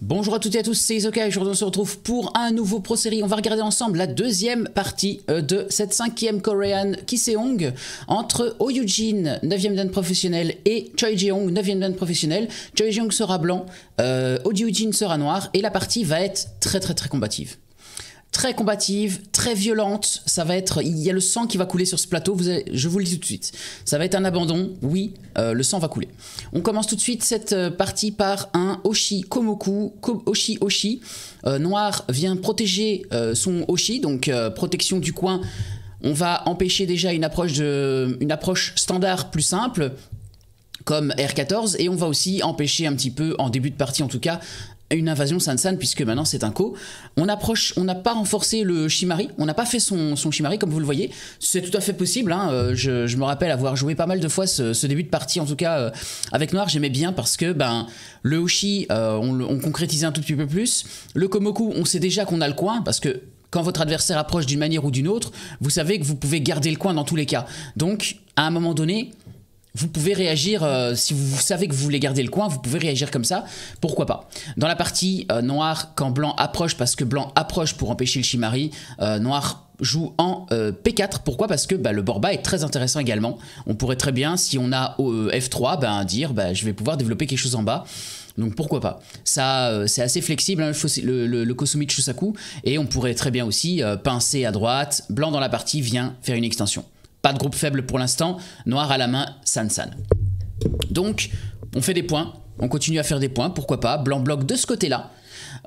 Bonjour à toutes et à tous, c'est Isoka et aujourd'hui on se retrouve pour un nouveau pro série. On va regarder ensemble la deuxième partie euh, de cette cinquième Korean Kiseong entre Oh Yujin, 9e dan professionnel, et Choi Jeong, 9e dan professionnel. Choi Jeong sera blanc, euh, Oh Yujin sera noir et la partie va être très très très combative très combative, très violente. Ça va être, il y a le sang qui va couler sur ce plateau. je vous le dis tout de suite. Ça va être un abandon. Oui, euh, le sang va couler. On commence tout de suite cette euh, partie par un Oshi Komoku, Oshi Oshi. Euh, noir vient protéger son Oshi, donc protection du coin. On va empêcher déjà une approche, de, une approche standard plus simple, comme R14 et on va aussi empêcher un petit peu en début de partie en tout cas une invasion Sansan puisque maintenant c'est un co. On approche, on n'a pas renforcé le Shimari, on n'a pas fait son, Shimari comme vous le voyez. C'est tout à fait possible. Hein. Euh, je, me rappelle avoir joué pas mal de fois ce, début de partie, en tout cas euh, avec Noir, j'aimais bien parce que ben le Hoshi, euh, on, on concrétisait un tout petit peu plus. Le Komoku, on sait déjà qu'on a le coin parce que quand votre adversaire approche d'une manière ou d'une autre, vous savez que vous pouvez garder le coin dans tous les cas. Donc à un moment donné, vous pouvez réagir, euh, si vous, savez que vous voulez garder le coin, vous pouvez réagir comme ça, pourquoi pas. Dans la partie euh, noire, quand blanc approche, parce que blanc approche pour empêcher le Shimari, euh, noir joue en P4, pourquoi Parce que bah, le bord bas est très intéressant également. On pourrait très bien, si on a F3, bah, dire bah, je vais pouvoir développer quelque chose en bas. Donc pourquoi pas Ça, c'est assez flexible, hein, le, le, Kosumi de et on pourrait très bien aussi pincer à droite, blanc dans la partie vient faire une extension. Pas de groupe faible pour l'instant. Noir à la main, San-San. Donc, on fait des points. On continue à faire des points, pourquoi pas. Blanc bloc de ce côté-là.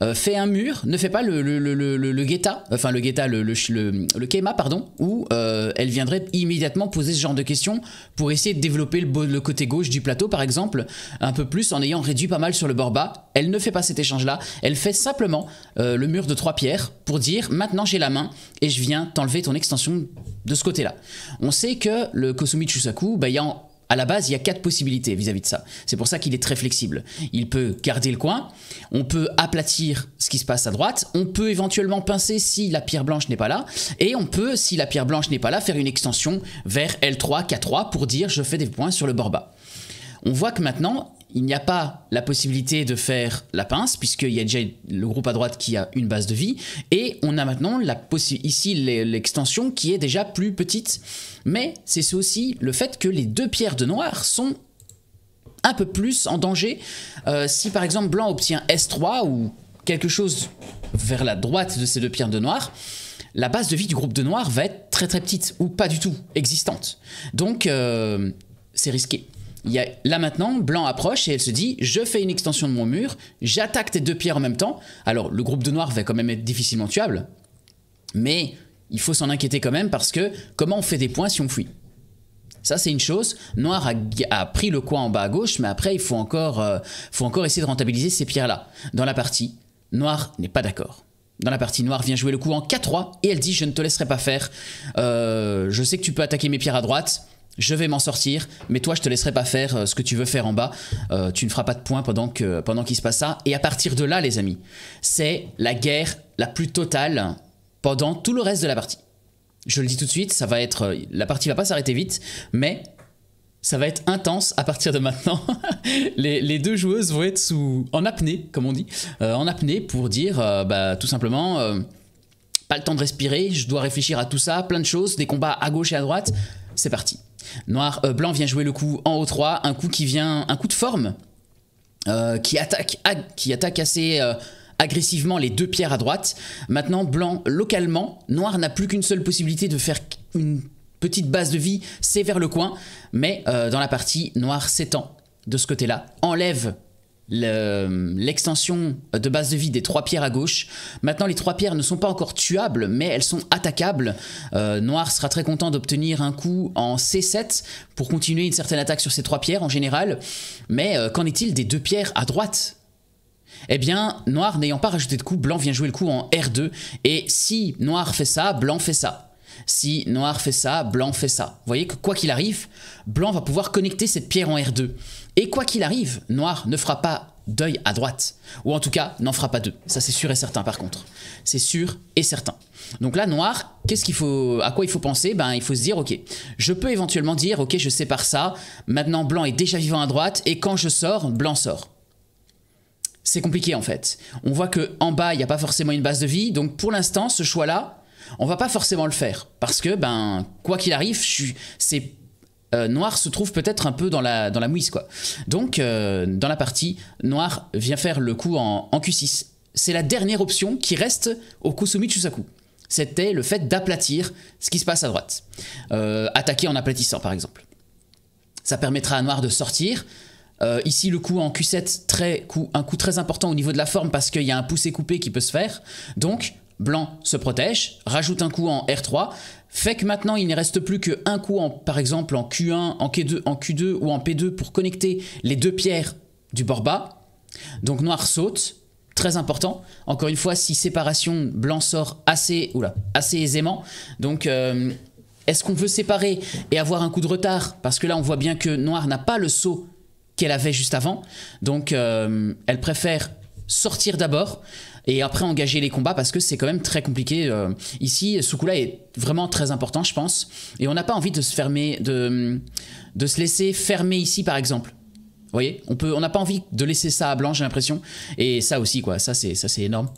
Euh, fait un mur, ne fait pas le, le, guetta, enfin le guetta, le, le, pardon, où euh, elle viendrait immédiatement poser ce genre de questions pour essayer de développer le, côté gauche du plateau, par exemple, un peu plus en ayant réduit pas mal sur le bord bas. Elle ne fait pas cet échange-là, elle fait simplement euh, le mur de trois pierres pour dire maintenant j'ai la main et je viens t'enlever ton extension de ce côté-là. On sait que le Kosumi Chusaku, bah, il y a en, à la base, il y a quatre possibilités vis-à-vis de ça. C'est pour ça qu'il est très flexible. Il peut garder le coin, on peut aplatir ce qui se passe à droite, on peut éventuellement pincer si la pierre blanche n'est pas là, et on peut, si la pierre blanche n'est pas là, faire une extension vers L3, K3 pour dire je fais des points sur le bord bas. On voit que maintenant, il n'y a pas la possibilité de faire la pince, puisqu'il y a déjà le groupe à droite qui a une base de vie, et on a maintenant ici l'extension qui est déjà plus petite. Mais c'est aussi le fait que les deux pierres de noir sont un peu plus en danger. Euh, si par exemple blanc obtient S3 ou quelque chose vers la droite de ces deux pierres de noir, la base de vie du groupe de noir va être très très petite, ou pas du tout existante. Donc euh, c'est risqué là maintenant, blanc approche et elle se dit je fais une extension de mon mur, j'attaque tes deux pierres en même temps. Alors le groupe de noir va quand même être difficilement tuable, mais il faut s'en inquiéter quand même parce que comment on fait des points si on fuit ça, c'est une chose. Noir a, pris le coin en bas à gauche, mais après, il euh, faut encore, essayer de rentabiliser ces pierres-là. Dans la partie, Noir n'est pas d'accord. Dans la partie, Noir vient jouer le coup en 4-3 et elle dit Je ne te laisserai pas faire. Euh, je sais que tu peux attaquer mes pierres à droite je vais m'en sortir, mais toi je te laisserai pas faire euh, ce que tu veux faire en bas, euh, tu ne feras pas de points pendant pendant qu'il se passe ça. Et à partir de là, les amis, c'est la guerre la plus totale pendant tout le reste de la partie. Je le dis tout de suite, ça va être euh, la partie va pas s'arrêter vite, mais ça va être intense à partir de maintenant. les, deux joueuses vont être sous en apnée, comme on dit, en apnée pour dire bah, tout simplement pas le temps de respirer, je dois réfléchir à tout ça, plein de choses, des combats à gauche et à droite c'est parti. Noir, euh, blanc vient jouer le coup en haut 3, un coup qui vient, un coup de forme, euh, qui, attaque, qui attaque assez euh, agressivement les deux pierres à droite. Maintenant, blanc localement, noir n'a plus qu'une seule possibilité de faire une petite base de vie, c'est vers le coin, mais dans la partie, noir s'étend de ce côté-là, enlève l'extension de base de vie des trois pierres à gauche. Maintenant, les trois pierres ne sont pas encore tuables, mais elles sont attaquables. Euh, Noir sera très content d'obtenir un coup en C7 pour continuer une certaine attaque sur ces trois pierres en général. Mais euh, qu'en est-il des deux pierres à droite eh bien, Noir n'ayant pas rajouté de coup, Blanc vient jouer le coup en R2. Et si Noir fait ça, Blanc fait ça. Si Noir fait ça, Blanc fait ça. Vous voyez que quoi qu'il arrive, Blanc va pouvoir connecter cette pierre en R2. Et quoi qu'il arrive, Noir ne fera pas deuil à droite. Ou en tout cas, n'en fera pas deux. Ça, c'est sûr et certain, par contre. C'est sûr et certain. Donc là, noir, qu'est-ce qu'il faut, à quoi il faut penser Ben, il faut se dire, ok, je peux éventuellement dire, ok, je sépare ça. Maintenant, blanc est déjà vivant à droite, et quand je sors, blanc sort. C'est compliqué en fait. On voit que en bas, il n'y a pas forcément une base de vie, donc pour l'instant, ce choix-là, on va pas forcément le faire parce que ben quoi qu'il arrive, je c'est euh, noir se trouve peut-être un peu dans la, mouise, quoi. Donc, euh, dans la partie, Noir vient faire le coup en, Q6. C'est la dernière option qui reste au Kusumi Chusaku. C'était le fait d'aplatir ce qui se passe à droite. Euh, attaquer en aplatissant, par exemple. Ça permettra à Noir de sortir. ici, le coup en Q7, très, un coup très important au niveau de la forme parce qu'il y a un poussé coupé qui peut se faire. Donc, Blanc se protège, rajoute un coup en R3, fait que maintenant il ne reste plus qu'un coup, en, par exemple en Q1, en Q2, en Q2 ou en P2 pour connecter les deux pierres du bord bas. Donc noir saute, très important. Encore une fois, si séparation, blanc sort assez, là assez aisément. Donc euh, est-ce qu'on veut séparer et avoir un coup de retard Parce que là on voit bien que noir n'a pas le saut qu'elle avait juste avant. Donc euh, elle préfère sortir d'abord et après engager les combats parce que c'est quand même très compliqué. Euh. ici, là est vraiment très important, je pense, et on n'a pas envie de se fermer, de, de se laisser fermer ici par exemple. Vous voyez, on peut, on n'a pas envie de laisser ça à blanc, j'ai l'impression, et ça aussi quoi, ça c'est, ça c'est énorme.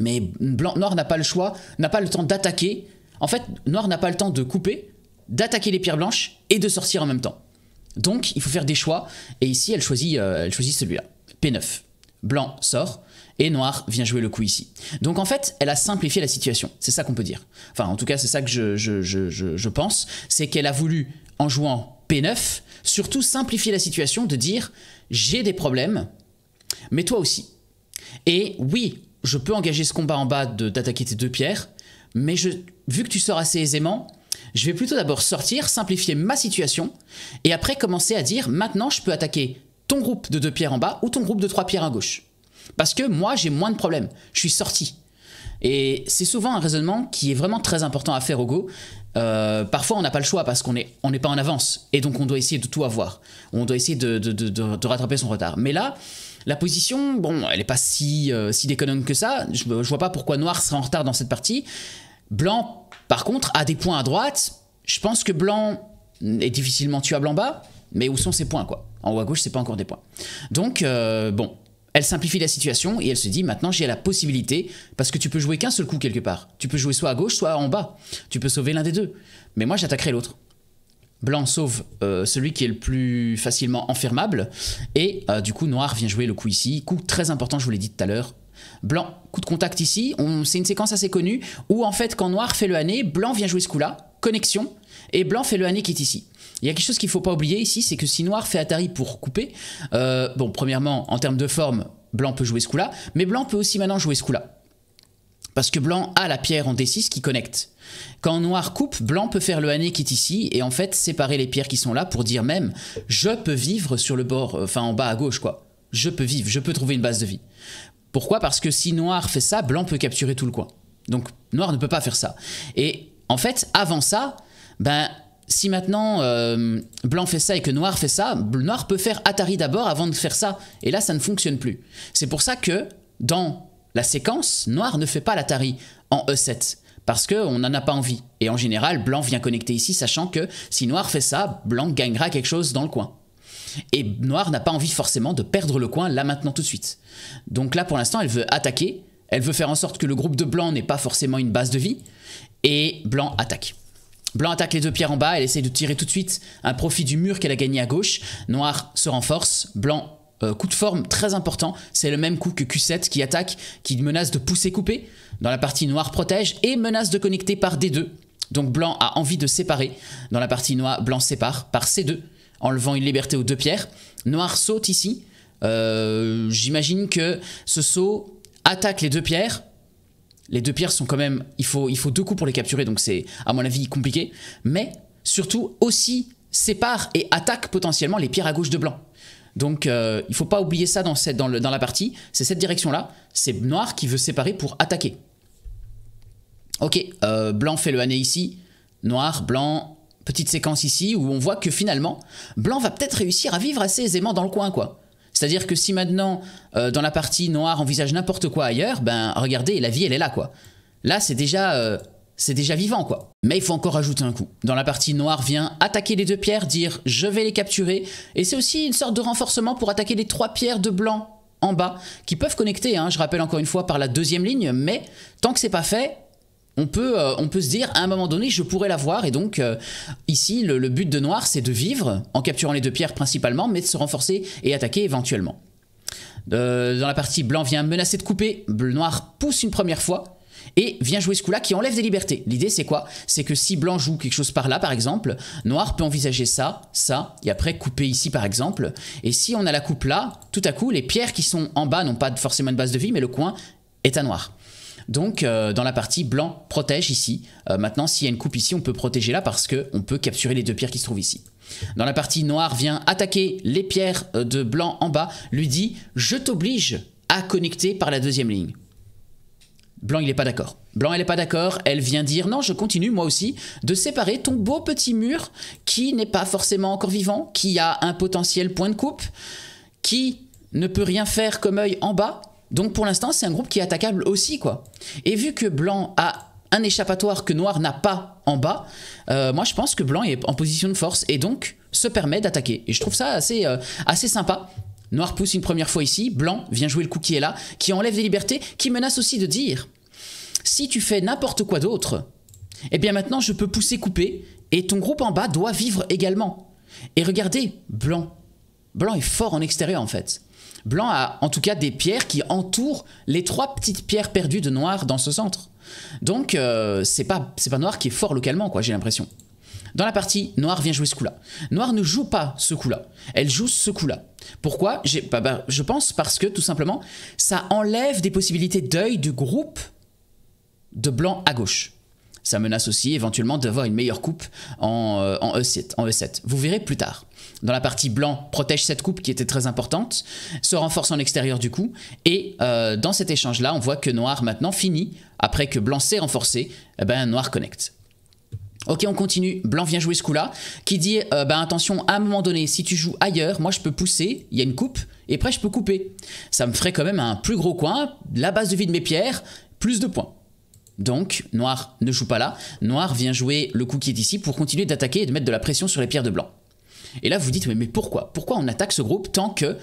Mais blanc, noir n'a pas le choix, n'a pas le temps d'attaquer. En fait, noir n'a pas le temps de couper, d'attaquer les pierres blanches et de sortir en même temps. Donc, il faut faire des choix, et ici, elle choisit, euh, elle choisit celui-là, P9 blanc sort, et noir vient jouer le coup ici. Donc en fait, elle a simplifié la situation, c'est ça qu'on peut dire. Enfin, en tout cas, c'est ça que je, je, pense, c'est qu'elle a voulu, en jouant P9, surtout simplifier la situation de dire « j'ai des problèmes, mais toi aussi ». Et oui, je peux engager ce combat en bas d'attaquer tes deux pierres, mais je, vu que tu sors assez aisément, je vais plutôt d'abord sortir, simplifier ma situation, et après commencer à dire maintenant je peux attaquer ton groupe de deux pierres en bas ou ton groupe de trois pierres à gauche. Parce que moi, j'ai moins de problèmes. Je suis sorti. Et c'est souvent un raisonnement qui est vraiment très important à faire au go. Euh, parfois, on n'a pas le choix parce qu'on n'est on n'est pas en avance. Et donc, on doit essayer de tout avoir. On doit essayer de, rattraper son retard. Mais là, la position, bon, elle n'est pas si, euh, si déconnante que ça. Je ne vois pas pourquoi Noir serait en retard dans cette partie. Blanc, par contre, a des points à droite. Je pense que Blanc est difficilement tuable en bas. Mais où sont ces points, quoi En haut à gauche, c'est pas encore des points. Donc, euh, bon, elle simplifie la situation et elle se dit maintenant j'ai la possibilité, parce que tu peux jouer qu'un seul coup quelque part. Tu peux jouer soit à gauche, soit en bas. Tu peux sauver l'un des deux. Mais moi j'attaquerai l'autre. Blanc sauve euh, celui qui est le plus facilement enfermable. Et euh, du coup, noir vient jouer le coup ici. Coup très important, je vous l'ai dit tout à l'heure. Blanc, coup de contact ici. C'est une séquence assez connue où en fait, quand noir fait le hané, blanc vient jouer ce coup-là. Connexion. Et blanc fait le hané qui est ici. Il y a quelque chose qu'il ne faut pas oublier ici, c'est que si noir fait Atari pour couper, euh, bon, premièrement, en termes de forme, blanc peut jouer ce coup-là, mais blanc peut aussi maintenant jouer ce coup-là. Parce que blanc a la pierre en D6 qui connecte. Quand noir coupe, blanc peut faire le hané qui est ici et en fait séparer les pierres qui sont là pour dire même je peux vivre sur le bord, euh, enfin en bas à gauche quoi. Je peux vivre, je peux trouver une base de vie. Pourquoi Parce que si noir fait ça, blanc peut capturer tout le coin. Donc noir ne peut pas faire ça. Et en fait, avant ça, ben si maintenant euh, blanc fait ça et que noir fait ça, noir peut faire Atari d'abord avant de faire ça. Et là, ça ne fonctionne plus. C'est pour ça que dans la séquence, noir ne fait pas l'Atari en E7. Parce qu'on n'en a pas envie. Et en général, blanc vient connecter ici, sachant que si noir fait ça, blanc gagnera quelque chose dans le coin. Et noir n'a pas envie forcément de perdre le coin là maintenant tout de suite. Donc là, pour l'instant, elle veut attaquer. Elle veut faire en sorte que le groupe de blanc n'ait pas forcément une base de vie. Et blanc attaque. Blanc attaque les deux pierres en bas, elle essaie de tirer tout de suite un profit du mur qu'elle a gagné à gauche. Noir se renforce, blanc euh, coup de forme très important, c'est le même coup que Q7 qui attaque, qui menace de pousser couper Dans la partie noire protège et menace de connecter par D2. Donc blanc a envie de séparer. Dans la partie noire, blanc sépare par C2 enlevant une liberté aux deux pierres. Noir saute ici. Euh, j'imagine que ce saut attaque les deux pierres, les deux pierres sont quand même. Il faut, il faut deux coups pour les capturer, donc c'est, à mon avis, compliqué. Mais surtout, aussi, sépare et attaque potentiellement les pierres à gauche de blanc. Donc euh, il ne faut pas oublier ça dans, cette, dans, le, dans la partie. C'est cette direction-là. C'est noir qui veut séparer pour attaquer. Ok, euh, blanc fait le hané ici. Noir, blanc, petite séquence ici où on voit que finalement, blanc va peut-être réussir à vivre assez aisément dans le coin, quoi. C'est-à-dire que si maintenant, euh, dans la partie noire, on envisage n'importe quoi ailleurs, ben regardez, la vie, elle est là, quoi. Là, c'est déjà, euh, c'est déjà vivant, quoi. Mais il faut encore ajouter un coup. Dans la partie noire, vient attaquer les deux pierres, dire « je vais les capturer », et c'est aussi une sorte de renforcement pour attaquer les trois pierres de blanc en bas, qui peuvent connecter, hein, je rappelle encore une fois, par la deuxième ligne, mais tant que c'est pas fait, on peut, euh, on peut se dire à un moment donné je pourrais l'avoir et donc euh, ici le, but de Noir c'est de vivre en capturant les deux pierres principalement mais de se renforcer et attaquer éventuellement. Euh, dans la partie blanc vient menacer de couper, noir pousse une première fois et vient jouer ce coup là qui enlève des libertés. L'idée c'est quoi C'est que si blanc joue quelque chose par là par exemple, noir peut envisager ça, ça et après couper ici par exemple et si on a la coupe là, tout à coup les pierres qui sont en bas n'ont pas forcément une base de vie mais le coin est à noir. Donc euh, dans la partie blanc protège ici, euh, maintenant s'il y a une coupe ici on peut protéger là parce qu'on peut capturer les deux pierres qui se trouvent ici. Dans la partie noire vient attaquer les pierres euh, de blanc en bas, lui dit je t'oblige à connecter par la deuxième ligne. Blanc, il n'est pas d'accord. Blanc, elle n'est pas d'accord. Elle vient dire non, je continue moi aussi de séparer ton beau petit mur qui n'est pas forcément encore vivant, qui a un potentiel point de coupe, qui ne peut rien faire comme œil en bas, donc pour l'instant, c'est un groupe qui est attaquable aussi, quoi. Et vu que Blanc a un échappatoire que Noir n'a pas en bas, euh, moi je pense que Blanc est en position de force et donc se permet d'attaquer. Et je trouve ça assez, euh, assez sympa. Noir pousse une première fois ici, Blanc vient jouer le coup qui est là, qui enlève des libertés, qui menace aussi de dire si tu fais n'importe quoi d'autre, eh bien maintenant je peux pousser couper et ton groupe en bas doit vivre également. Et regardez, Blanc. Blanc est fort en extérieur en fait. Blanc a en tout cas des pierres qui entourent les trois petites pierres perdues de Noir dans ce centre. Donc euh, c'est pas, pas Noir qui est fort localement, quoi, j'ai l'impression. Dans la partie, Noir vient jouer ce coup-là. Noir ne joue pas ce coup-là. Elle joue ce coup-là. Pourquoi bah, bah, Je pense parce que, tout simplement, ça enlève des possibilités d'œil du groupe de blanc à gauche ça menace aussi éventuellement d'avoir une meilleure coupe en, E7, euh, e e Vous verrez plus tard. Dans la partie blanc, protège cette coupe qui était très importante, se renforce en extérieur du coup, et euh, dans cet échange-là, on voit que noir maintenant finit, après que blanc s'est renforcé, eh ben, noir connecte. Ok, on continue. Blanc vient jouer ce coup-là, qui dit euh, ben, attention, à un moment donné, si tu joues ailleurs, moi je peux pousser, il y a une coupe, et après je peux couper. Ça me ferait quand même un plus gros coin, la base de vie de mes pierres, plus de points. Donc, noir ne joue pas là. Noir vient jouer le coup qui est ici pour continuer d'attaquer et de mettre de la pression sur les pierres de blanc. Et là, vous dites, mais, pourquoi Pourquoi on attaque ce groupe tant que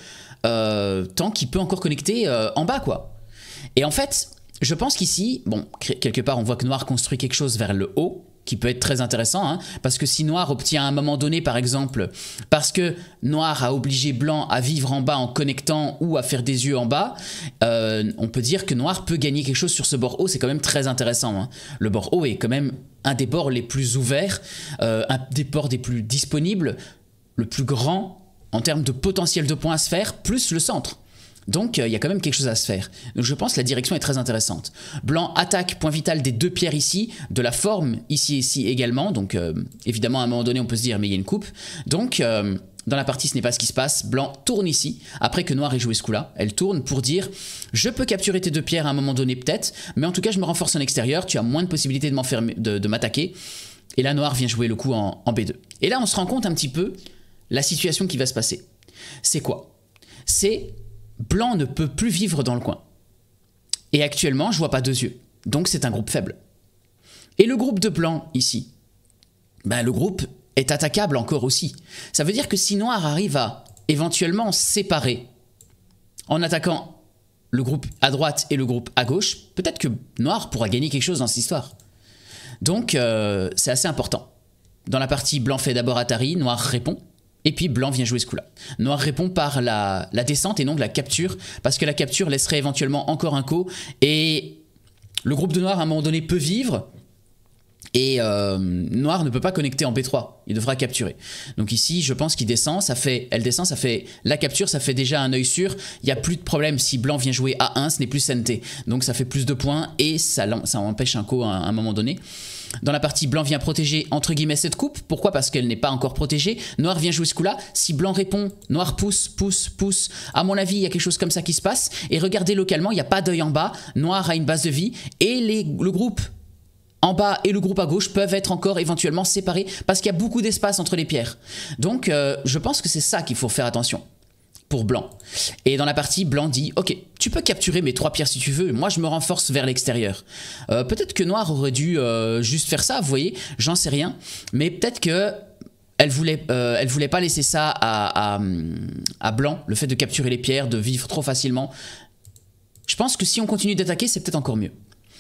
euh, tant qu'il peut encore connecter euh, en bas, quoi Et en fait, je pense qu'ici, bon, quelque part, on voit que noir construit quelque chose vers le haut qui peut être très intéressant, hein, parce que si Noir obtient à un moment donné, par exemple, parce que Noir a obligé Blanc à vivre en bas en connectant ou à faire des yeux en bas, euh, on peut dire que Noir peut gagner quelque chose sur ce bord haut, c'est quand même très intéressant. Hein. Le bord haut est quand même un des bords les plus ouverts, euh, un des ports des plus disponibles, le plus grand en termes de potentiel de points à se faire, plus le centre. Donc euh, il y a quand même quelque chose à se faire. Donc je pense que la direction est très intéressante. Blanc attaque, point vital des deux pierres ici, de la forme ici et ici également. Donc euh, évidemment à un moment donné on peut se dire mais il y a une coupe. Donc euh, dans la partie ce n'est pas ce qui se passe. Blanc tourne ici, après que Noir ait joué ce coup-là. Elle tourne pour dire je peux capturer tes deux pierres à un moment donné peut-être, mais en tout cas je me renforce en extérieur, tu as moins de possibilités de, de, de m'attaquer. Et là Noir vient jouer le coup en, en B2. Et là on se rend compte un petit peu la situation qui va se passer. C'est quoi C'est Blanc ne peut plus vivre dans le coin. Et actuellement, je vois pas deux yeux. Donc c'est un groupe faible. Et le groupe de Blanc, ici ben, Le groupe est attaquable encore aussi. Ça veut dire que si Noir arrive à éventuellement séparer en attaquant le groupe à droite et le groupe à gauche, peut-être que Noir pourra gagner quelque chose dans cette histoire. Donc euh, c'est assez important. Dans la partie Blanc fait d'abord Atari, Noir répond. Et puis blanc vient jouer ce coup-là. Noir répond par la, descente et de la capture, parce que la capture laisserait éventuellement encore un co, et le groupe de noir à un moment donné peut vivre, et euh, noir ne peut pas connecter en B3, il devra capturer. Donc ici, je pense qu'il descend, ça fait, elle descend, ça fait la capture, ça fait déjà un œil sûr. Il n'y a plus de problème si blanc vient jouer A1, ce n'est plus santé. Donc ça fait plus de points et ça, ça empêche un co à un moment donné. Dans la partie, blanc vient protéger entre guillemets cette coupe. Pourquoi Parce qu'elle n'est pas encore protégée. Noir vient jouer ce coup-là. Si blanc répond, noir pousse, pousse, pousse. À mon avis, il y a quelque chose comme ça qui se passe. Et regardez localement, il n'y a pas d'œil en bas. Noir a une base de vie. Et le groupe en bas et le groupe à gauche peuvent être encore éventuellement séparés parce qu'il y a beaucoup d'espace entre les pierres. Donc euh, je pense que c'est ça qu'il faut faire attention blanc. Et dans la partie, blanc dit Ok, tu peux capturer mes trois pierres si tu veux, moi je me renforce vers l'extérieur. Euh, peut-être que noir aurait dû euh, juste faire ça, vous voyez, j'en sais rien. Mais peut-être que. Elle voulait, euh, elle voulait pas laisser ça à, Blanc, le fait de capturer les pierres, de vivre trop facilement. Je pense que si on continue d'attaquer, c'est peut-être encore mieux.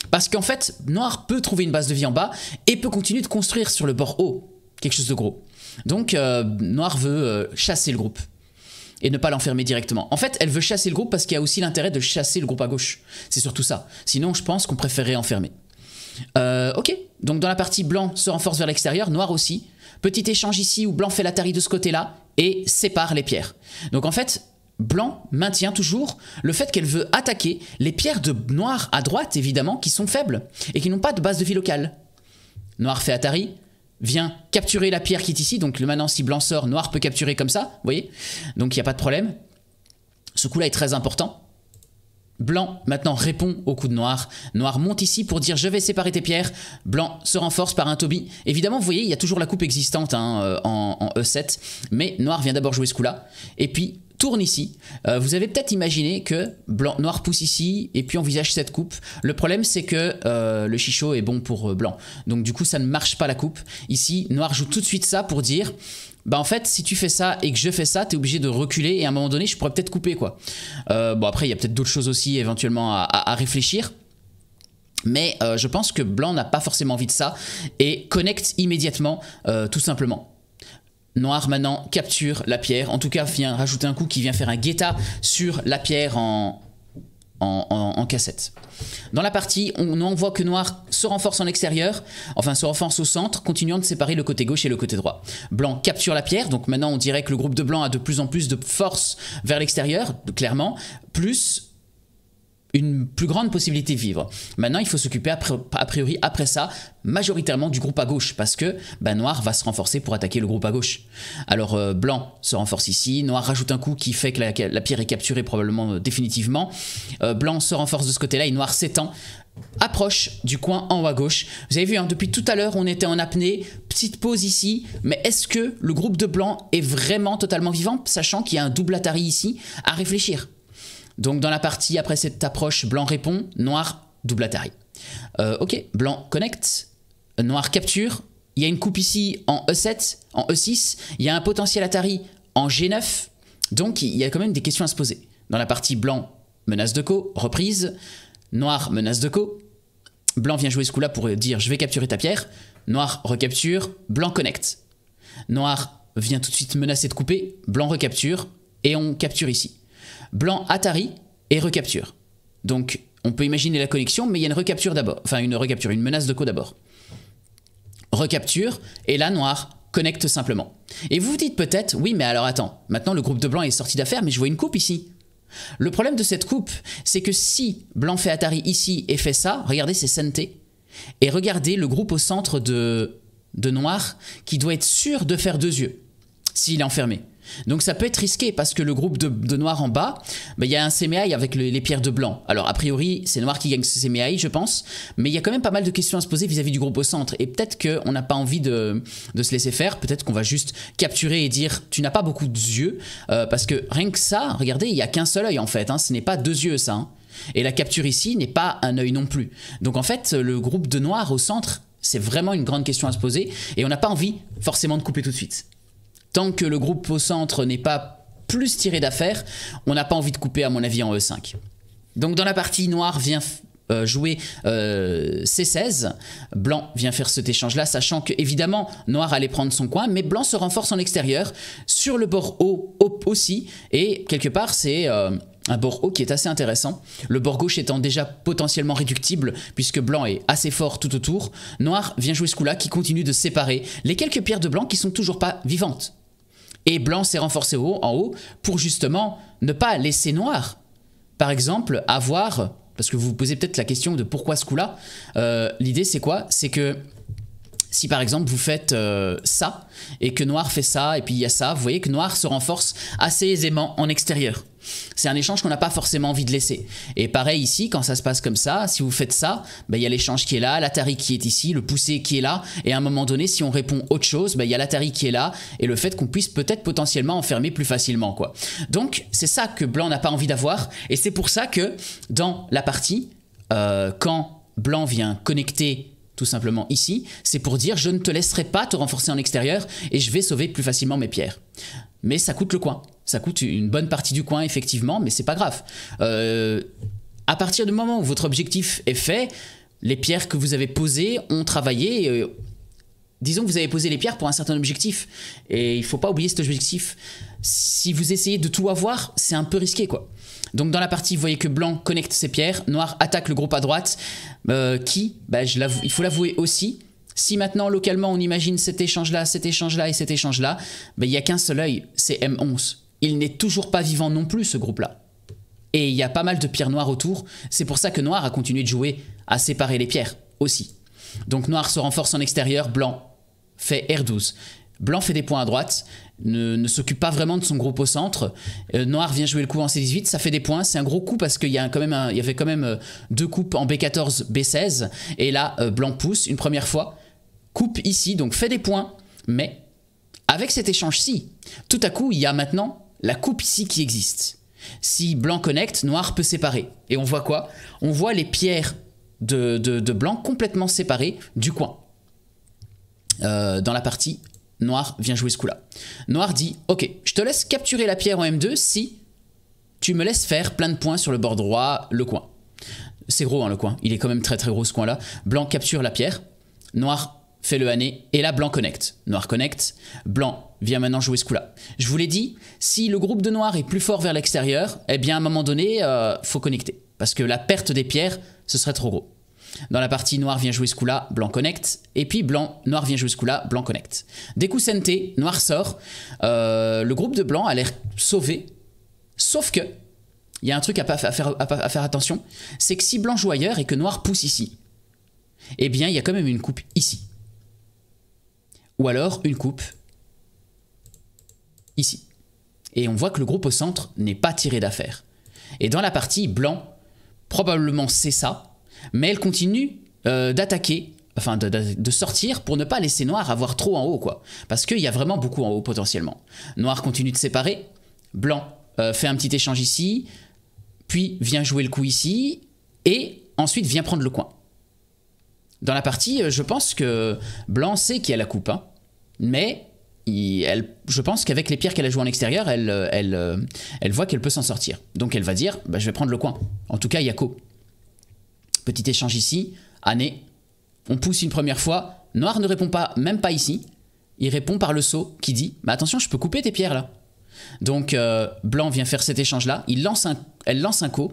Parce qu'en fait, Noir peut trouver une base de vie en bas et peut continuer de construire sur le bord haut quelque chose de gros. Donc, Noir veut chasser le groupe et ne pas l'enfermer directement. En fait, elle veut chasser le groupe parce qu'il y a aussi l'intérêt de chasser le groupe à gauche. C'est surtout ça. Sinon, je pense qu'on préférerait enfermer. Euh, ok, donc dans la partie blanc se renforce vers l'extérieur, noir aussi. Petit échange ici où blanc fait l'atari de ce côté-là et sépare les pierres. Donc en fait, blanc maintient toujours le fait qu'elle veut attaquer les pierres de noir à droite, évidemment, qui sont faibles et qui n'ont pas de base de vie locale. Noir fait Atari, vient capturer la pierre qui est ici. Donc le maintenant, si blanc sort, noir peut capturer comme ça. Vous voyez Donc il n'y a pas de problème. Ce coup-là est très important. Blanc maintenant répond au coup de noir. Noir monte ici pour dire je vais séparer tes pierres. Blanc se renforce par un Toby. Évidemment, vous voyez, il y a toujours la coupe existante hein, en, en, E7. Mais noir vient d'abord jouer ce coup-là. Et puis tourne ici. Euh, vous avez peut-être imaginé que blanc, noir pousse ici et puis envisage cette coupe. Le problème c'est que euh, le chichot est bon pour euh, blanc. Donc du coup ça ne marche pas la coupe. Ici, noir joue tout de suite ça pour dire bah en fait si tu fais ça et que je fais ça t'es obligé de reculer et à un moment donné je pourrais peut-être couper quoi. bon après il y a peut-être d'autres choses aussi éventuellement à réfléchir. Mais je pense que blanc n'a pas forcément envie de ça et connecte immédiatement tout simplement. Noir maintenant capture la pierre, en tout cas vient rajouter un coup qui vient faire un guetta sur la pierre en, en, cassette. Dans la partie, on, on voit que Noir se renforce en extérieur, enfin se renforce au centre, continuant de séparer le côté gauche et le côté droit. Blanc capture la pierre, donc maintenant on dirait que le groupe de Blanc a de plus en plus de force vers l'extérieur, clairement, plus une plus grande possibilité de vivre. Maintenant, il faut s'occuper a priori après ça majoritairement du groupe à gauche parce que noir va se renforcer pour attaquer le groupe à gauche. Alors euh, blanc se renforce ici, noir rajoute un coup qui fait que la, pierre est capturée probablement euh, définitivement. Euh, blanc se renforce de ce côté-là et noir s'étend approche du coin en haut à gauche. Vous avez vu, hein, depuis tout à l'heure, on était en apnée, petite pause ici, mais est-ce que le groupe de blanc est vraiment totalement vivant, sachant qu'il y a un double Atari ici à réfléchir donc dans la partie, après cette approche, blanc répond, noir double Atari. Euh, ok, blanc connect, noir capture, il y a une coupe ici en E7, en E6, il y a un potentiel Atari en G9, donc il y a quand même des questions à se poser. Dans la partie blanc, menace de co, reprise, noir, menace de co, blanc vient jouer ce coup-là pour dire je vais capturer ta pierre, noir recapture, blanc connect. Noir vient tout de suite menacer de couper, blanc recapture, et on capture ici blanc Atari et recapture. Donc on peut imaginer la connexion, mais il y a une recapture d'abord, enfin une recapture, une menace de co d'abord. Recapture, et là noir, connecte simplement. Et vous vous dites peut-être, oui mais alors attends, maintenant le groupe de blanc est sorti d'affaire, mais je vois une coupe ici. Le problème de cette coupe, c'est que si blanc fait Atari ici et fait ça, regardez c'est santé. et regardez le groupe au centre de, de noir qui doit être sûr de faire deux yeux s'il est enfermé. Donc ça peut être risqué parce que le groupe de, noir noirs en bas, ben, il y a un CMAI avec les pierres de blanc. Alors a priori, c'est noir qui gagne ce CMAI, je pense, mais il y a quand même pas mal de questions à se poser vis-à-vis du groupe au centre. Et peut-être qu'on n'a pas envie de, se laisser faire, peut-être qu'on va juste capturer et dire tu n'as pas beaucoup de yeux, euh, parce que rien que ça, regardez, il n'y a qu'un seul œil en fait, hein. ce n'est pas deux yeux ça. Hein. Et la capture ici n'est pas un œil non plus. Donc en fait, le groupe de noir au centre, c'est vraiment une grande question à se poser, et on n'a pas envie forcément de couper tout de suite tant que le groupe au centre n'est pas plus tiré d'affaire, on n'a pas envie de couper à mon avis en E5. Donc dans la partie noire vient euh, jouer euh, C16. Blanc vient faire cet échange-là, sachant que évidemment Noir allait prendre son coin, mais Blanc se renforce en extérieur, sur le bord haut, aussi, et quelque part c'est... Euh, un bord haut qui est assez intéressant, le bord gauche étant déjà potentiellement réductible puisque blanc est assez fort tout autour, noir vient jouer ce coup-là qui continue de séparer les quelques pierres de blanc qui sont toujours pas vivantes. Et blanc s'est renforcé haut, en haut pour justement ne pas laisser noir. Par exemple, avoir, parce que vous vous posez peut-être la question de pourquoi ce coup-là, euh, l'idée c'est quoi C'est que si par exemple vous faites euh, ça, et que noir fait ça, et puis il y a ça, vous voyez que noir se renforce assez aisément en extérieur c'est un échange qu'on n'a pas forcément envie de laisser. Et pareil ici, quand ça se passe comme ça, si vous faites ça, bah, il y a l'échange qui est là, l'Atari qui est ici, le poussé qui est là, et à un moment donné, si on répond autre chose, bah, il y a l'Atari qui est là, et le fait qu'on puisse peut-être potentiellement enfermer plus facilement. quoi. Donc c'est ça que Blanc n'a pas envie d'avoir, et c'est pour ça que dans la partie, euh, quand Blanc vient connecter tout simplement ici, c'est pour dire je ne te laisserai pas te renforcer en extérieur et je vais sauver plus facilement mes pierres. Mais ça coûte le coin. Ça coûte une bonne partie du coin, effectivement, mais c'est pas grave. Euh, à partir du moment où votre objectif est fait, les pierres que vous avez posées ont travaillé. Euh, disons que vous avez posé les pierres pour un certain objectif. Et il faut pas oublier cet objectif. Si vous essayez de tout avoir, c'est un peu risqué, quoi. Donc dans la partie, vous voyez que blanc connecte ses pierres, noir attaque le groupe à droite, euh, qui, bah, il faut l'avouer aussi, si maintenant localement on imagine cet échange-là, cet échange-là et cet échange-là, bah, il n'y a qu'un seul œil, c'est M11 il n'est toujours pas vivant non plus ce groupe-là. Et il y a pas mal de pierres noires autour, c'est pour ça que Noir a continué de jouer à séparer les pierres aussi. Donc Noir se renforce en extérieur, Blanc fait R12. Blanc fait des points à droite, ne, s'occupe pas vraiment de son groupe au centre. Euh, Noir vient jouer le coup en C18, ça fait des points, c'est un gros coup parce qu'il y, quand même y avait quand même euh, deux coupes en B14, B16. Et là, euh, Blanc pousse une première fois, coupe ici, donc fait des points, mais avec cet échange-ci, tout à coup, il y a maintenant la coupe ici qui existe. Si blanc connecte, noir peut séparer. Et on voit quoi On voit les pierres de, blanc complètement séparées du coin. Euh, dans la partie, noir vient jouer ce coup-là. Noir dit, ok, je te laisse capturer la pierre en M2 si tu me laisses faire plein de points sur le bord droit, le coin. C'est gros hein, le coin, il est quand même très très gros ce coin-là. Blanc capture la pierre, noir fais le année et là Blanc connecte. Noir connecte, Blanc vient maintenant jouer ce coup-là. Je vous l'ai dit, si le groupe de Noir est plus fort vers l'extérieur, eh bien à un moment donné, euh, faut connecter. Parce que la perte des pierres, ce serait trop gros. Dans la partie, Noir vient jouer ce coup-là, Blanc connecte, et puis Blanc, Noir vient jouer ce coup-là, Blanc connecte. Des coups Noir sort, euh, le groupe de Blanc a l'air sauvé, sauf que, il y a un truc à, faire, à faire attention, c'est que si Blanc joue ailleurs et que Noir pousse ici, eh bien il y a quand même une coupe ici ou alors une coupe ici. Et on voit que le groupe au centre n'est pas tiré d'affaire. Et dans la partie blanc, probablement c'est ça, mais elle continue euh, d'attaquer, enfin de, sortir pour ne pas laisser noir avoir trop en haut, quoi. Parce qu'il y a vraiment beaucoup en haut potentiellement. Noir continue de séparer, blanc euh, fait un petit échange ici, puis vient jouer le coup ici, et ensuite vient prendre le coin. Dans la partie, euh, je pense que Blanc sait qu'il y a la coupe, hein. mais je pense qu'avec les pierres qu'elle a jouées en extérieur, elle, euh, euh, voit qu'elle peut s'en sortir. Donc elle va dire, bah, je vais prendre le coin. En tout cas, Yako. Petit échange ici, Année. On pousse une première fois. Noir ne répond pas, même pas ici. Il répond par le saut qui dit, bah, attention, je peux couper tes pierres là. Donc Blanc vient faire cet échange là. Il lance elle lance un co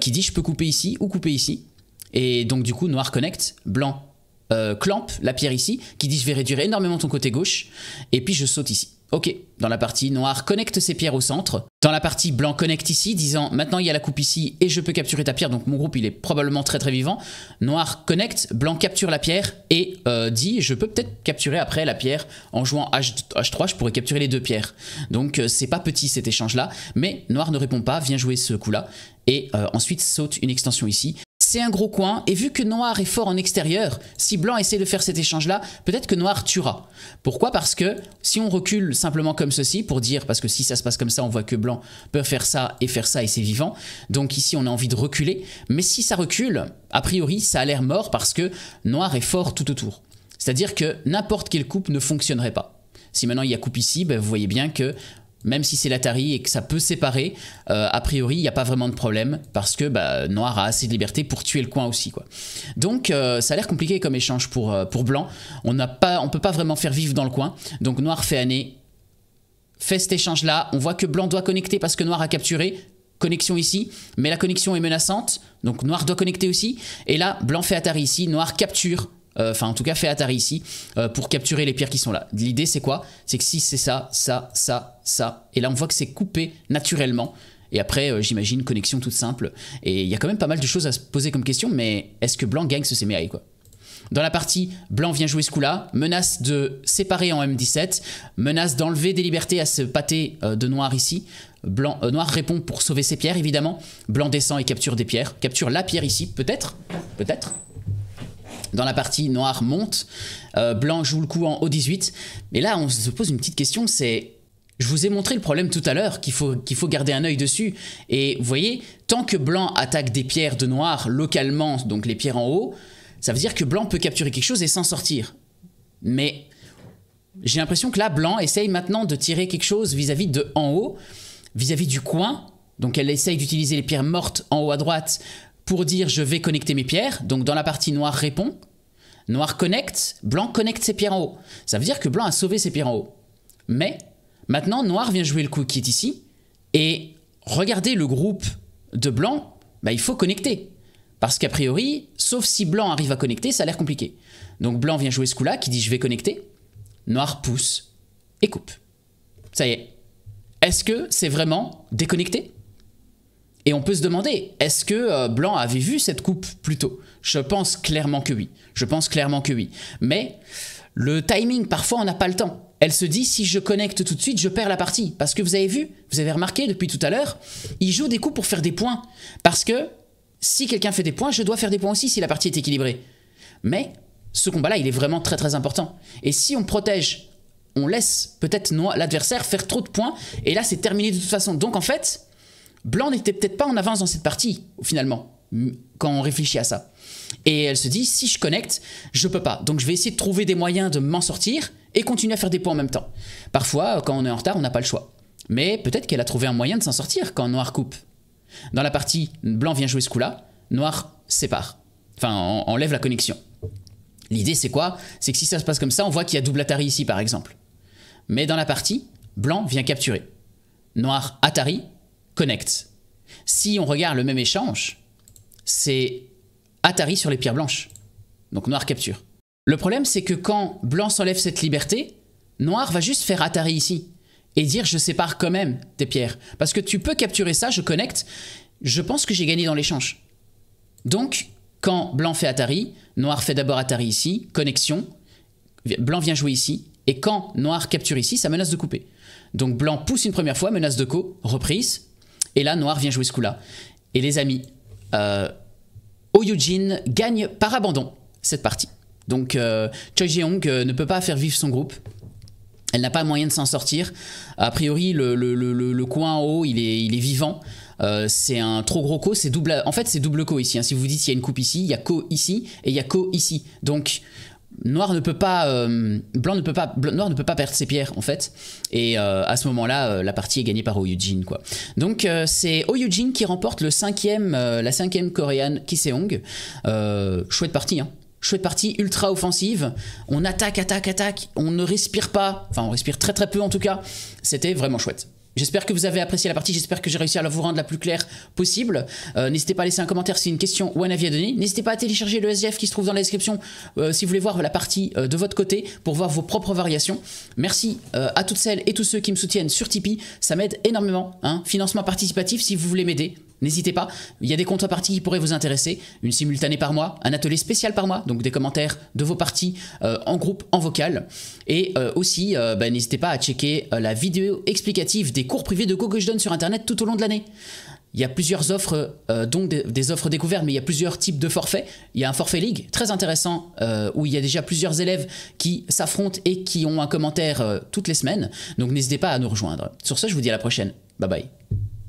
qui dit, je peux couper ici ou couper ici. Et donc du coup, noir connect, blanc euh, clamp, la pierre ici, qui dit je vais réduire énormément ton côté gauche, et puis je saute ici. Ok, dans la partie noir connecte ses pierres au centre. Dans la partie blanc, connecte ici, disant maintenant il y a la coupe ici et je peux capturer ta pierre, donc mon groupe il est probablement très très vivant. Noir, connecte, blanc capture la pierre et euh, dit je peux peut-être capturer après la pierre en jouant H 3 je pourrais capturer les deux pierres. Donc euh, c'est pas petit cet échange là, mais noir ne répond pas, vient jouer ce coup là et euh, ensuite saute une extension ici c'est un gros coin, et vu que Noir est fort en extérieur, si Blanc essaie de faire cet échange-là, peut-être que Noir tuera. Pourquoi Parce que si on recule simplement comme ceci, pour dire, parce que si ça se passe comme ça, on voit que Blanc peut faire ça et faire ça, et c'est vivant, donc ici on a envie de reculer, mais si ça recule, a priori ça a l'air mort parce que Noir est fort tout autour. C'est-à-dire que n'importe quelle coupe ne fonctionnerait pas. Si maintenant il y a coupe ici, ben, vous voyez bien que même si c'est l'Atari et que ça peut séparer, euh, a priori, il n'y a pas vraiment de problème parce que bah, Noir a assez de liberté pour tuer le coin aussi. Quoi. Donc euh, ça a l'air compliqué comme échange pour, euh, pour Blanc. On ne peut pas vraiment faire vivre dans le coin. Donc Noir fait année, fait cet échange-là. On voit que Blanc doit connecter parce que Noir a capturé. Connexion ici, mais la connexion est menaçante. Donc Noir doit connecter aussi. Et là, Blanc fait Atari ici. Noir capture euh, enfin en tout cas fait Atari ici, euh, pour capturer les pierres qui sont là. L'idée c'est quoi C'est que si c'est ça, ça, ça, ça, et là on voit que c'est coupé naturellement, et après, euh, j'imagine, connexion toute simple. Et il y a quand même pas mal de choses à se poser comme question, mais est-ce que Blanc gagne ce CMI, quoi dans la partie, Blanc vient jouer ce coup-là, menace de séparer en M17, menace d'enlever des libertés à ce pâté de Noir ici. Blanc, Noir répond pour sauver ses pierres, évidemment. Blanc descend et capture des pierres, capture la pierre ici, peut-être, peut-être, dans la partie noire monte, euh, blanc joue le coup en haut 18. Mais là, on se pose une petite question, c'est... Je vous ai montré le problème tout à l'heure, qu'il faut, qu'il faut garder un œil dessus. Et vous voyez, tant que blanc attaque des pierres de noir localement, donc les pierres en haut, ça veut dire que blanc peut capturer quelque chose et s'en sortir. Mais j'ai l'impression que là, blanc essaye maintenant de tirer quelque chose vis-à-vis de en haut, vis-à-vis -vis du coin. Donc elle essaye d'utiliser les pierres mortes en haut à droite pour dire je vais connecter mes pierres. Donc dans la partie noire répond. Noir connecte, blanc connecte ses pierres en haut. Ça veut dire que blanc a sauvé ses pierres en haut. Mais maintenant noir vient jouer le coup qui est ici. Et regardez le groupe de blanc, bah, il faut connecter. Parce qu'a priori, sauf si blanc arrive à connecter, ça a l'air compliqué. Donc blanc vient jouer ce coup-là qui dit je vais connecter. Noir pousse et coupe. Ça y est. Est-ce que c'est vraiment déconnecté et on peut se demander, est-ce que euh, Blanc avait vu cette coupe plus tôt Je pense clairement que oui. Je pense clairement que oui. Mais le timing, parfois, on n'a pas le temps. Elle se dit, si je connecte tout de suite, je perds la partie. Parce que vous avez vu, vous avez remarqué depuis tout à l'heure, il joue des coups pour faire des points. Parce que si quelqu'un fait des points, je dois faire des points aussi si la partie est équilibrée. Mais ce combat-là, il est vraiment très très important. Et si on protège, on laisse peut-être l'adversaire faire trop de points, et là c'est terminé de toute façon. Donc en fait, Blanc n'était peut-être pas en avance dans cette partie, finalement, quand on réfléchit à ça. Et elle se dit, si je connecte, je peux pas. Donc je vais essayer de trouver des moyens de m'en sortir et continuer à faire des points en même temps. Parfois, quand on est en retard, on n'a pas le choix. Mais peut-être qu'elle a trouvé un moyen de s'en sortir quand Noir coupe. Dans la partie, Blanc vient jouer ce coup-là, Noir sépare. Enfin, enlève la connexion. L'idée, c'est quoi C'est que si ça se passe comme ça, on voit qu'il y a double Atari ici, par exemple. Mais dans la partie, Blanc vient capturer. Noir Atari, connect. Si on regarde le même échange, c'est Atari sur les pierres blanches. Donc noir capture. Le problème, c'est que quand blanc s'enlève cette liberté, noir va juste faire Atari ici et dire je sépare quand même tes pierres. Parce que tu peux capturer ça, je connecte, je pense que j'ai gagné dans l'échange. Donc, quand blanc fait Atari, noir fait d'abord Atari ici, connexion, blanc vient jouer ici, et quand noir capture ici, ça menace de couper. Donc blanc pousse une première fois, menace de co, reprise, et là, Noir vient jouer ce coup-là. Et les amis, euh, Oyujin gagne par abandon cette partie. Donc euh, Choi Jeong euh, ne peut pas faire vivre son groupe. Elle n'a pas moyen de s'en sortir. A priori, le, coin en haut, il est, vivant. Euh, c'est un trop gros co, c'est double. En fait, c'est double co ici. Hein. Si vous dites qu'il y a une coupe ici, il y a co ici et il y a co ici. Donc, Noir ne peut pas, euh, blanc ne peut pas, noir ne peut pas perdre ses pierres en fait. Et euh, à ce moment-là, euh, la partie est gagnée par Oyujin quoi. Donc c'est Ho-Yoo-Jin qui remporte le cinquième, la cinquième coréenne Kiseong. chouette partie hein. Chouette partie ultra offensive. On attaque, attaque, attaque. On ne respire pas. Enfin, on respire très très peu en tout cas. C'était vraiment chouette. J'espère que vous avez apprécié la partie, j'espère que j'ai réussi à vous rendre la plus claire possible. Euh, n'hésitez pas à laisser un commentaire si une question ou un avis à donner. N'hésitez pas à télécharger le SGF qui se trouve dans la description euh, si vous voulez voir la partie euh, de votre côté pour voir vos propres variations. Merci à toutes celles et tous ceux qui me soutiennent sur Tipeee, ça m'aide énormément. Hein. Financement participatif si vous voulez m'aider, N'hésitez pas, il y a des contreparties qui pourraient vous intéresser, une simultanée par mois, un atelier spécial par mois, donc des commentaires de vos parties euh, en groupe, en vocal. Et euh, aussi, euh, bah, n'hésitez pas à checker la vidéo explicative des cours privés de Go que je donne sur Internet tout au long de l'année. Il y a plusieurs offres, donc des, des, offres découvertes, mais il y a plusieurs types de forfaits. Il y a un forfait League, très intéressant, où il y a déjà plusieurs élèves qui s'affrontent et qui ont un commentaire toutes les semaines. Donc n'hésitez pas à nous rejoindre. Sur ce, je vous dis à la prochaine. Bye bye.